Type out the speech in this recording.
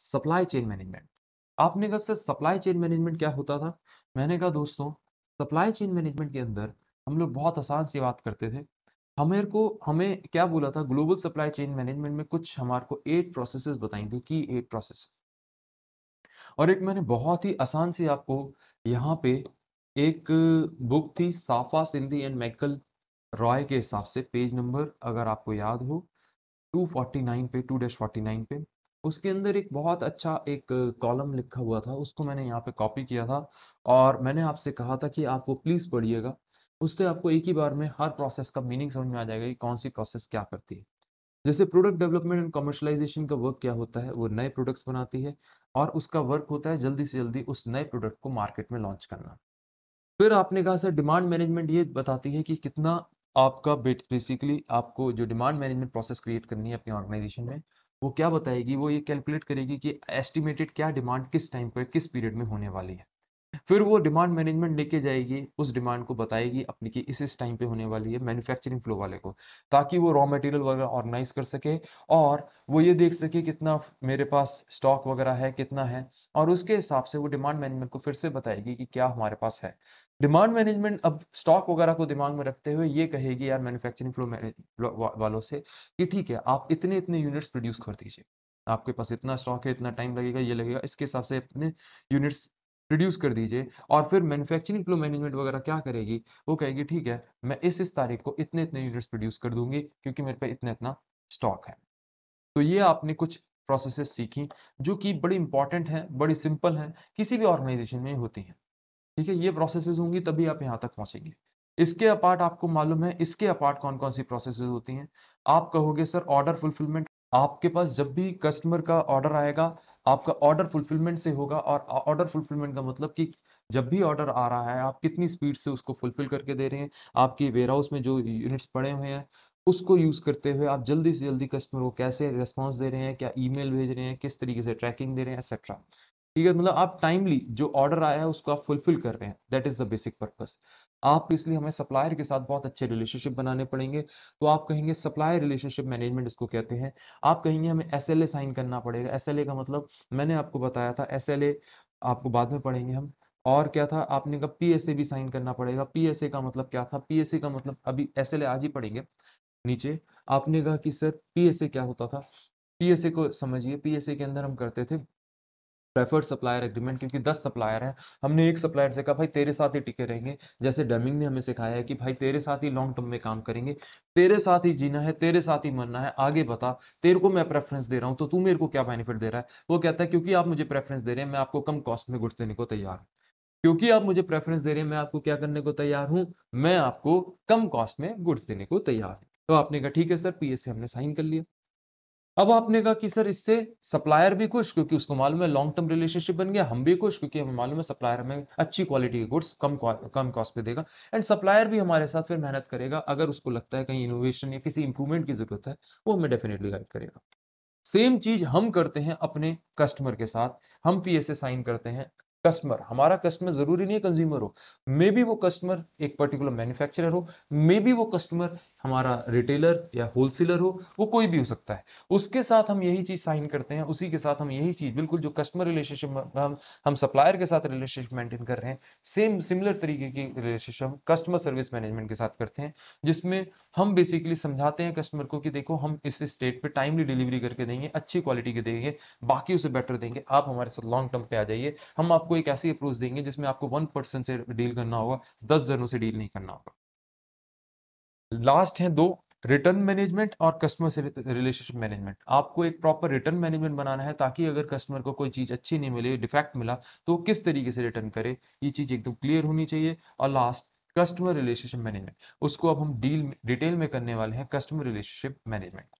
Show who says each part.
Speaker 1: supply chain management आपने कहा sir supply chain management क्या होता था मैंने कहा दोस्तों सप्लाई चेन मैनेजमेंट के अंदर हम लोग बहुत आसान सी बात करते थे हमें को हमें क्या बोला था ग्लोबल सप्लाई चेन मैनेजमेंट में कुछ हमारे को एट प्रोसेसेस बताई थी की एट प्रोसेस और एक मैंने बहुत ही आसान से आपको यहाँ पे एक बुक थी साफा सिंधी एंड मैकल रॉय के हिसाब से पेज नंबर अगर आपको याद हो 249 पे 2-49 पे उसके अंदर एक बहुत अच्छा एक कॉलम लिखा हुआ था उसको मैंने यहाँ पे कॉपी किया था और मैंने आपसे कहा था कि आप वो प्लीज़ पढ़िएगा उससे आपको एक ही बार में हर प्रोसेस का मीनिंग समझ में आ जाएगा कि कौन सी प्रोसेस क्या करती है जैसे प्रोडक्ट डेवलपमेंट एंड कमर्शलाइजेशन का वर्क क्या होता है वो नए प्रोडक्ट्स बनाती है और उसका वर्क होता है जल्दी से जल्दी उस नए प्रोडक्ट को मार्केट में लॉन्च करना फिर आपने कहा सर डिमांड मैनेजमेंट ये बताती है कि कितना आपका बेसिकली आपको जो डिमांड मैनेजमेंट प्रोसेस क्रिएट करनी है अपनी ऑर्गेनाइजेशन में वो क्या बताएगी वो ये कैलकुलेट करेगी कि एस्टिमेटेड क्या डिमांड किस टाइम पर किस पीरियड में होने वाली है फिर वो डिमांड मैनेजमेंट लेके जाएगी उस डिमांड को बताएगी अपनी कि इस इस टाइम पे होने वाली है मैन्युफैक्चरिंग फ्लो वाले को ताकि वो रॉ मटेरियल वगैरह ऑर्गेनाइज कर सके और वो ये देख सके कितना मेरे पास स्टॉक वगैरह है कितना है और उसके हिसाब से वो डिमांड मैनेजमेंट को फिर से बताएगी कि क्या हमारे पास है डिमांड मैनेजमेंट अब स्टॉक वगैरह को दिमाग में रखते हुए ये कहेगी यार मैन्युफैक्चरिंग फ्लो वालों से कि ठीक है आप इतने इतने यूनिट्स प्रोड्यूस कर दीजिए आपके पास इतना स्टॉक है इतना टाइम लगेगा ये लगेगा इसके हिसाब से अपने यूनिट्स रिड्यूस कर दीजिए और फिर मैन्युफैक्चरिंग फ्लो मैनेजमेंट वगैरह क्या करेगी वो कहेगी ठीक है मैं इस इस तारीख को इतने इतने यूनिट्स प्रोड्यूस कर दूंगी क्योंकि मेरे पे इतना इतना स्टॉक है तो ये आपने कुछ प्रोसेसेस सीखी जो कि बड़ी इंपॉर्टेंट हैं बड़ी सिंपल हैं किसी भी ऑर्गेनाइजेशन में होती हैं ठीक है ये प्रोसेसेस होंगी तभी आप यहाँ तक पहुंचेंगे इसके अपार्ट आपको मालूम है इसके अपार्ट कौन कौन सी प्रोसेसेस होती हैं आप कहोगे सर ऑर्डर फुलफिलमेंट आपके पास जब भी कस्टमर का ऑर्डर आएगा आपका ऑर्डर फुलफिलमेंट से होगा और ऑर्डर फुलफिलमेंट का मतलब कि जब भी ऑर्डर आ रहा है आप कितनी स्पीड से उसको फुलफिल करके दे रहे हैं वेयर वेयरहाउस में जो यूनिट्स पड़े हुए हैं उसको यूज़ करते हुए आप जल्दी से जल्दी कस्टमर को कैसे रिस्पॉन्स दे रहे हैं क्या ईमेल भेज रहे हैं किस तरीके से ट्रैकिंग दे रहे हैं एक्सेट्रा ठीक है मतलब आप टाइमली जो ऑर्डर आया है उसको आप फुलफिल कर रहे हैं that is the basic purpose आप इसलिए हमें सप्लायर के साथ बहुत अच्छे रिलेशनशिप बनाने पड़ेंगे तो आप कहेंगे सप्लायर रिलेशनशिप मैनेजमेंट इसको कहते हैं आप कहेंगे हमें एस साइन करना पड़ेगा एस का मतलब मैंने आपको बताया था एस आपको बाद में पढ़ेंगे हम और क्या था आपने कहा ए भी साइन करना पड़ेगा ए का मतलब क्या था ए का मतलब अभी एस आज ही पढ़ेंगे नीचे आपने कहा कि सर ए क्या होता था ए को समझिए ए के अंदर हम करते थे प्रेफर्ड सप्लायर एग्रीमेंट क्योंकि दस सप्लायर हैं हमने एक सप्लायर से कहा भाई तेरे साथ ही टिके रहेंगे जैसे डेमिंग ने हमें सिखाया है कि भाई तेरे साथ ही लॉन्ग टर्म में काम करेंगे तेरे साथ ही जीना है तेरे साथ ही मरना है आगे बता तेरे को मैं प्रेफरेंस दे रहा हूँ तो तू मेरे को क्या बेनिफिट दे रहा है वो कहता है क्योंकि आप मुझे प्रेफरेंस दे रहे हैं मैं आपको कम कॉस्ट में गुड्स देने को तैयार हूँ क्योंकि आप मुझे प्रेफरेंस दे रहे हैं मैं आपको क्या करने को तैयार हूँ मैं आपको कम कॉस्ट में गुड्स देने को तैयार हूँ तो आपने कहा ठीक है सर पी हमने साइन कर लिया अब आपने कहा कि सर इससे सप्लायर भी खुश क्योंकि उसको मालूम है लॉन्ग टर्म रिलेशनशिप बन गया हम भी खुश क्योंकि हमें मालूम है सप्लायर हमें अच्छी क्वालिटी के गुड्स कम कम कॉस्ट पे देगा एंड सप्लायर भी हमारे साथ फिर मेहनत करेगा अगर उसको लगता है कहीं इनोवेशन या किसी इंप्रूवमेंट की जरूरत है वो हमें डेफिनेटली गाइड करेगा सेम चीज हम करते हैं अपने कस्टमर के साथ हम पी साइन करते हैं कस्टमर हमारा कस्टमर जरूरी नहीं है कंज्यूमर हो मे बी वो कस्टमर एक पर्टिकुलर मैन्युफैक्चरर हो मे बी वो कस्टमर हमारा रिटेलर या होलसेलर हो वो कोई भी हो सकता है उसके साथ हम यही चीज साइन करते हैं उसी के साथ हम यही चीज बिल्कुल जो कस्टमर रिलेशनशिप हम हम सप्लायर के साथ रिलेशनशिप मेंटेन कर रहे हैं सेम सिमिलर तरीके की रिलेशनशिप हम कस्टमर सर्विस मैनेजमेंट के साथ करते हैं जिसमें हम बेसिकली समझाते हैं कस्टमर को कि देखो हम इस स्टेट पे टाइमली डिलीवरी करके देंगे अच्छी क्वालिटी के देंगे बाकी उसे बेटर देंगे आप हमारे साथ लॉन्ग टर्म पे आ जाइए हम आप आपको एक ऐसी अप्रोच देंगे जिसमें आपको वन पर्सन से डील करना होगा दस जनों से डील नहीं करना होगा लास्ट है दो रिटर्न मैनेजमेंट और कस्टमर से रिलेशनशिप मैनेजमेंट आपको एक प्रॉपर रिटर्न मैनेजमेंट बनाना है ताकि अगर कस्टमर को कोई चीज़ अच्छी नहीं मिले डिफेक्ट मिला तो किस तरीके से रिटर्न करे ये चीज़ एकदम क्लियर होनी चाहिए और लास्ट कस्टमर रिलेशनशिप मैनेजमेंट उसको अब हम डील डिटेल में करने वाले हैं कस्टमर रिलेशनशिप मैनेजमेंट